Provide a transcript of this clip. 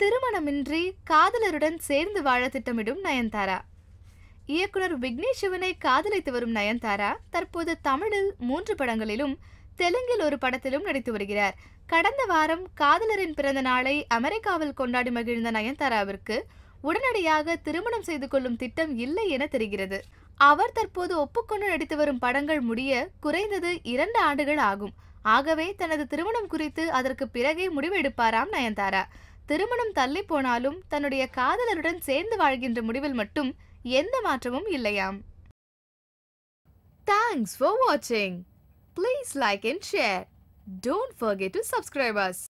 திருமணமின்றி காதலருடன் சேர்ந்து வாழ திட்டமிடும் நயன்தாரா இயக்குனர் விக்னேஷ் சிவனை காதலித்து வரும் நயன்தாரா தற்போது தமிழில் மூன்று படங்களிலும் தெலுங்கில் ஒரு படத்திலும் நடித்து வருகிறார் கடந்த வாரம் காதலரின் பிறந்த நாளை அமெரிக்காவில் கொண்டாடி மகிழ்ந்த நயன்தாராவிற்கு உடனடியாக திருமணம் செய்து கொள்ளும் திட்டம் இல்லை என தெரிகிறது அவர் தற்போது ஒப்புக்கொண்டு நடித்து வரும் படங்கள் முடிய குறைந்தது இரண்டு ஆண்டுகள் ஆகும் ஆகவே தனது திருமணம் குறித்து அதற்கு பிறகே முடிவெடுப்பாராம் நயன்தாரா திருமணம் தள்ளி போனாலும் தன்னுடைய காதலருடன் சேர்ந்து வாழ்கின்ற முடிவில் மட்டும் எந்த மாற்றமும் இல்லையாம் தேங்க்ஸ் ஃபார் வாட்சிங் please like and share don't forget to subscribers